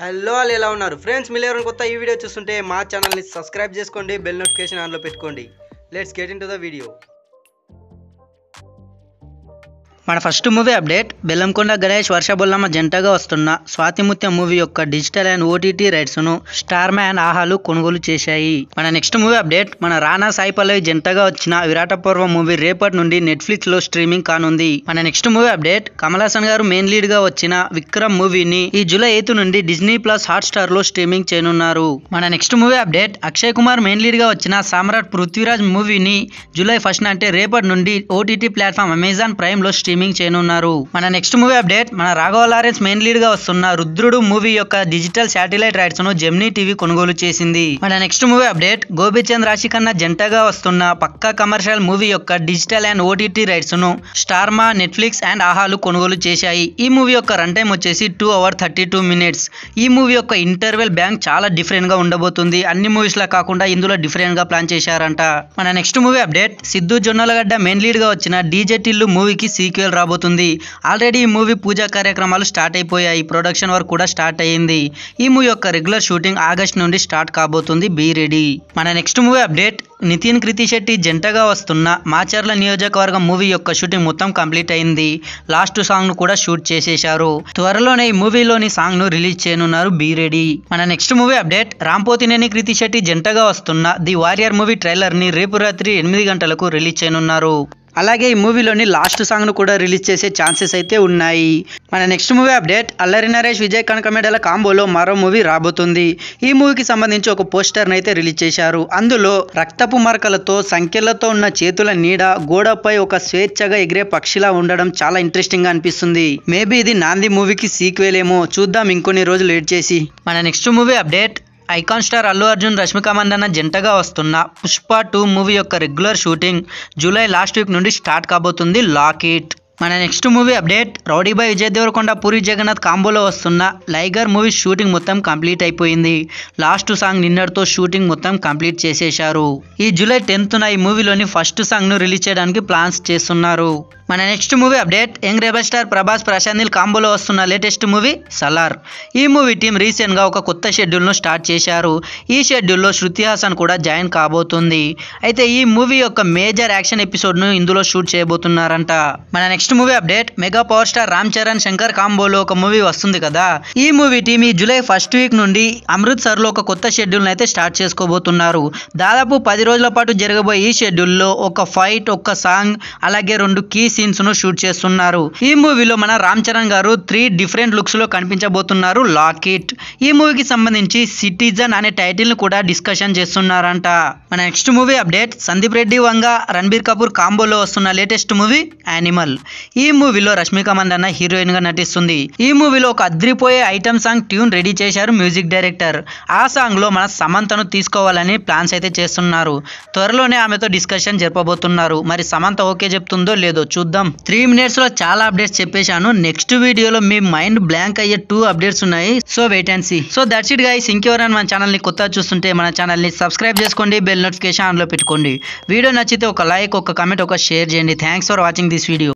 hello వాళ్ళు ఎలా ఉన్నారు ఫ్రెండ్స్ మీరు ఎవరైనా కొత్త ఈ వీడియో చూస్తుంటే మా ఛానల్ని సబ్స్క్రైబ్ చేసుకోండి బెల్ నోటిఫికేషన్ ఆన్లో పెట్టుకోండి let's get in to the video మన first movie update Bellamkonda Ganesh వర్షబుల్లమ్మ జంటగా వస్తున్న స్వాతిముత్యం మూవీ యొక్క డిజిటల్ అండ్ ఓటీటీ రైట్స్ ను స్టార్ మ్యాన్ ఆహాలు కొనుగోలు చేశాయి మన నెక్స్ట్ మూవీ అప్డేట్ మన రానా సాయి పల్లవి జంటగా వచ్చిన విరాట పూర్వ మూవీ రేపటి నుండి నెట్ఫ్లిక్స్ లో స్ట్రీమింగ్ కానుంది మన next movie update Kamal Haasan గారు మెయిన్ లీడ్ గా వచ్చిన విక్రమ్ మూవీని ఈ జూలై ఎయిత్ నుండి డిజ్నీ ప్లస్ హాట్ స్టార్ లో స్ట్రీమింగ్ చేయనున్నారు మన next movie update Akshay Kumar main lead గా వచ్చిన సామ్రాట్ పృథ్వీరాజ్ మూవీని జూలై ఫస్ట్ అంటే రేపటి నుండి ఓటీటీ ప్లాట్ఫామ్ అమెజాన్ ప్రైమ్ లో స్ట్రీమింగ్ చేయనున్నారు మన నెక్స్ట్ మూవీ అప్డేట్ మన రాఘవ లారెన్స్ మెయిన్ లీడ్ గా వస్తున్న రుద్రుడు మూవీ యొక్క డిజిటల్ శాటిలైట్ రైట్స్ ను జెమ్నీ టీవీ కొనుగోలు చేసింది మన నెక్స్ట్ మూవీ అప్డేట్ గోపీచంద్ రాశి కన్నా జంటగా వస్తున్న పక్కా కమర్షియల్ మూవీ యొక్క డిజిటల్ అండ్ ఓటీటీ రైట్స్ ను స్టార్మా నెట్ఫ్లిక్స్ అండ్ ఆహాలు కొనుగోలు చేశాయి ఈ మూవీ యొక్క రన్ టైం వచ్చేసి two hour thirty two minutes ఈ మూవీ యొక్క ఇంటర్వెల్ బ్యాంక్ చాలా డిఫరెంట్ గా ఉండబోతుంది అన్ని మూవీస్ లా కాకుండా ఇందులో డిఫరెంట్ గా ప్లాన్ చేశారంట మన next movie update Siddhu Jonnalagadda main గా వచ్చిన డీజే టిల్లు మూవీకి సీక్వెల్ సీక్వెల్ రాబోతుంది ఆల్రెడీ ఈ మూవీ పూజా కార్యక్రమాలు స్టార్ట్ అయిపోయాయి ప్రొడక్షన్ వర్క్ కూడా స్టార్ట్ అయ్యింది ఈ మూవీ యొక్క రెగ్యులర్ షూటింగ్ ఆగస్ట్ నుండి స్టార్ట్ కాబోతుంది బీ రెడీ మన next movie update Nithiin Krithi Shetty జంటగా వస్తున్న మాచర్ల నియోజకవర్గం మూవీ యొక్క షూటింగ్ మొత్తం కంప్లీట్ అయింది లాస్ట్ సాంగ్ ను కూడా షూట్ చేసేశారు త్వరలోనే ఈ మూవీలోని సాంగ్ ను రిలీజ్ చేయనున్నారు బీ రెడీ మన నెక్స్ట్ మూవీ అప్డేట్ రాంపోతినేని కృతి శెట్టి జంటగా వస్తున్న ది వారియర్ మూవీ ట్రైలర్ ని రేపు రాత్రి ఎనిమిది గంటలకు రిలీజ్ చేయనున్నారు అలాగే ఈ మూవీలోని లాస్ట్ సాంగ్ను కూడా రిలీజ్ చేసే ఛాన్సెస్ అయితే ఉన్నాయి మన నెక్స్ట్ మూవీ అప్డేట్ అల్లరి నరేష్ విజయ్ కనకమేడల కాంబోలో మరో మూవీ రాబోతుంది ఈ మూవీకి సంబంధించి ఒక పోస్టర్ని అయితే రిలీజ్ చేశారు అందులో రక్తపు మరకలతో సంఖ్యలతో ఉన్న చేతుల నీడ గోడపై ఒక స్వేచ్ఛగా ఎగిరే పక్షిలా ఉండడం చాలా ఇంట్రెస్టింగ్ గా అనిపిస్తుంది మేబీ ఇది నాంది మూవీకి సీక్వెల్ ఏమో చూద్దాం ఇంకొన్ని రోజులు లేట్ చేసి మన next movie update icon star Allu Arjun Rashmika Mandanna జంటగా వస్తున్న పుష్ప టూ మూవీ యొక్క regular shooting July last week నుండి స్టార్ట్ కాబోతుంది లాకిట్ మన next movie update rowdy boy Vijay Deverakonda Puri Jagannadh కాంబోలో వస్తున్న లైగర్ మూవీ షూటింగ్ మొత్తం కంప్లీట్ అయిపోయింది లాస్ట్ సాంగ్ నిన్నటితో షూటింగ్ మొత్తం కంప్లీట్ చేసేశారు ఈ జూలై టెన్త్న ఈ మూవీలోని ఫస్ట్ సాంగ్ను రిలీజ్ చేయడానికి ప్లాన్స్ చేస్తున్నారు మన next movie update young rebel star Prabhas Prashanth కాంబోలో వస్తున్న లేటెస్ట్ మూవీ సలార్ ఈ మూవీ టీం రీసెంట్గా ఒక కొత్త షెడ్యూల్ను స్టార్ట్ చేశారు ఈ షెడ్యూల్లో శృతి హాసన్ కూడా జాయిన్ కాబోతుంది అయితే ఈ మూవీ యొక్క మేజర్ యాక్షన్ ఎపిసోడ్ను ఇందులో షూట్ చేయబోతున్నారంట మన next next movie update mega power star Ram Charan Shankar కాంబోలో ఒక మూవీ వస్తుంది కదా ఈ movie team July first week నుండి అమృత్సర్ లో ఒక కొత్త షెడ్యూల్ అయితే స్టార్ట్ చేసుకోబోతున్నారు దాదాపు పది రోజుల పాటు జరగబోయే ఈ షెడ్యూల్లో ఒక ఫైట్ ఒక సాంగ్ అలాగే రెండు కీ సీన్స్ ను షూట్ చేస్తున్నారు ఈ మూవీలో మన రామ్ చరణ్ గారు త్రీ డిఫరెంట్ లుక్స్ లో కనిపించబోతున్నారు లాకెట్ ఈ మూవీకి సంబంధించి సిటిజన్ అనే టైటిల్ ను కూడా డిస్కషన్ చేస్తున్నారంట మన next movie update Sandeep Reddy Vanga Ranbir Kapoor కాంబోలో వస్తున్న లేటెస్ట్ మూవీ యానిమల్ ఈ మూవీలో రష్మిక మందన్న హీరోయిన్ గా నటిస్తుంది ఈ మూవీలో ఒక అద్రిపోయే ఐటమ్ సాంగ్ ట్యూన్ రెడీ చేశారు మ్యూజిక్ డైరెక్టర్ ఆ సాంగ్ లో మన సమంతను తీసుకోవాలని ప్లాన్స్ అయితే చేస్తున్నారు త్వరలోనే ఆమెతో డిస్కషన్ జరపబోతున్నారు మరి సమంత ఓకే చెప్తుందో లేదో చూద్దాం త్రీ మినిట్స్ లో చాలా అప్డేట్స్ చెప్పేశాను నెక్స్ట్ వీడియోలో మీ మైండ్ బ్లాంక్ అయ్యే టూ అప్డేట్స్ ఉన్నాయి so wait and see so that's it guys ఇంకెవరైనా మన ఛానల్ ని కొత్త చూస్తుంటే మన ఛానల్ ని సబ్స్క్రైబ్ చేసుకోండి బెల్ నోటిఫికేషన్ లో పెట్టుకోండి వీడియో నచ్చితే ఒక లైక్ ఒక కమెంట్ ఒక షేర్ చేయండి thanks for watching this video